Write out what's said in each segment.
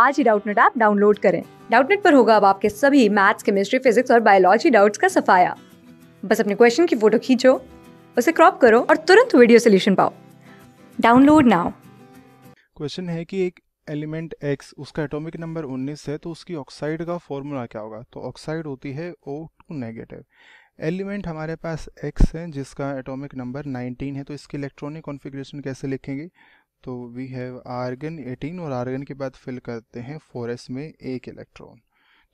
आज ही Doubtnut app download करें डाउटनेट पर होगा अब आपके सभी मैथ्स केमिस्ट्री फिजिक्स और बायोलॉजी डाउट्स का सफाया बस अपने क्वेश्चन की फोटो खींचो उसे क्रॉप करो और तुरंत वीडियो सोल्यूशन पाओ डाउनलोड नाउ क्वेश्चन है कि एक एलिमेंट एक्स उसका एटॉमिक नंबर 19 है तो उसकी ऑक्साइड का फॉर्मूला क्या होगा तो ऑक्साइड होती है ओ टू नेगेटिव एलिमेंट हमारे पास एक्स है जिसका एटॉमिक नंबर 19 है तो इसकी इलेक्ट्रॉनिक कॉन्फ़िगरेशन कैसे लिखेंगे तो वी हैव आर्गन 18 और आर्गन के बाद फिल करते हैं 4s में एक इलेक्ट्रॉन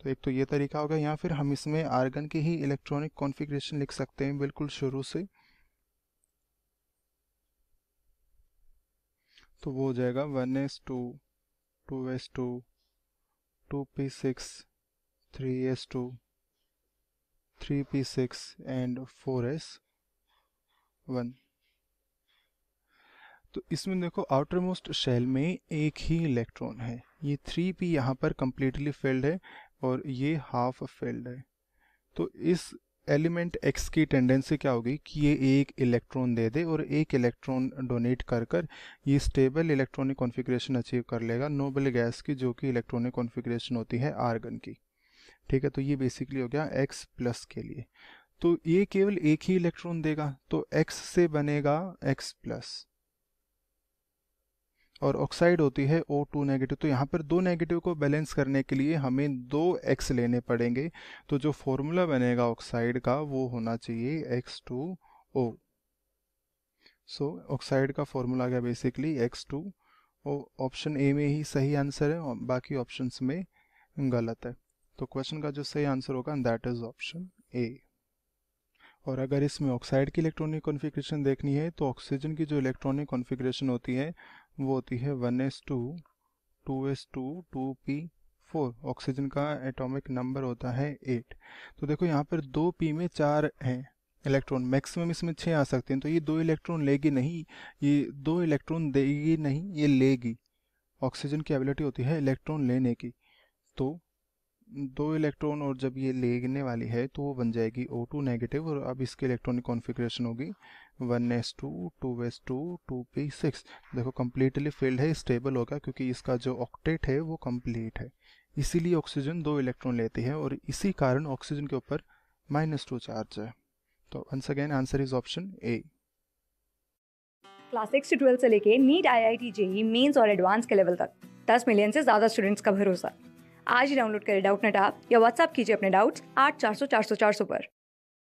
तो एक तो ये तरीका होगा या फिर हम इसमें आर्गन के ही इलेक्ट्रॉनिक कॉन्फ़िगरेशन लिख सकते हैं बिल्कुल शुरू से तो वो हो जाएगा one S two two S two two P six three S two three P six and four S one तो इसमें देखो आउटर मोस्ट शेल में एक ही इलेक्ट्रॉन है ये थ्री पी यहाँ पर कम्प्लीटली फेल्ड है और ये हाफ फिल्ड है तो इस एलिमेंट एक्स की टेंडेंसी क्या होगी कि ये एक इलेक्ट्रॉन दे दे और एक इलेक्ट्रॉन डोनेट कर कर ये स्टेबल इलेक्ट्रॉनिक कॉन्फ़िगरेशन अचीव कर लेगा नोबल गैस की जो कि इलेक्ट्रॉनिक कॉन्फ़िगरेशन होती है आर्गन की ठीक है तो ये बेसिकली हो गया एक्स प्लस के लिए तो ये केवल एक ही इलेक्ट्रॉन देगा तो एक्स से बनेगा एक्स प्लस और ऑक्साइड होती है ओ टू नेगेटिव तो यहाँ पर दो नेगेटिव को बैलेंस करने के लिए हमें दो एक्स लेने पड़ेंगे तो जो फॉर्मूला बनेगा ऑक्साइड का वो होना चाहिए X two O so oxide का फॉर्मूला गया basically X two O option A में ही सही आंसर है बाकी ऑप्शन में गलत है तो क्वेश्चन का जो सही आंसर होगा दैट इज ऑप्शन ए और अगर इसमें ऑक्साइड की इलेक्ट्रॉनिक कॉन्फ़िगरेशन देखनी है तो ऑक्सीजन की जो इलेक्ट्रॉनिक कॉन्फ़िगरेशन होती है वो होती है one S two two S two two P four oxygen का एटॉमिक नंबर होता है एट तो देखो यहाँ पर दो पी में चार हैं इलेक्ट्रॉन मैक्सिमम इसमें छः आ सकते हैं तो ये दो इलेक्ट्रॉन लेगी नहीं ये दो इलेक्ट्रॉन देगी नहीं ये लेगी ऑक्सीजन की एबिलिटी होती है इलेक्ट्रॉन लेने की तो दो इलेक्ट्रॉन और जब ये लेने वाली है तो वो बन जाएगी O2 नेगेटिव और अब इसके इलेक्ट्रॉनिक कॉन्फ़िगरेशन होगी one S two two S two two P six देखो कम्प्लीटली फिल्ड है स्टेबल होगा क्योंकि इसका जो ऑक्टेट है वो कम्प्लीट है इसीलिए ऑक्सीजन दो इलेक्ट्रॉन लेती है और इसी कारण ऑक्सीजन के ऊपर माइनस टू चार्ज है तो once again answer is option A class six से ट्वेल्थ से लेके NEET I I T JEE mains और एडवांस के लेवल तक दस मिलियन से ज़्यादा स्टूडेंट्स का भरोसा आज ही डाउनलोड करें डाउट नेट आप या व्हाट्सअप कीजिए अपने डाउट्स आठ चार सौ चार सौ चार सौ पर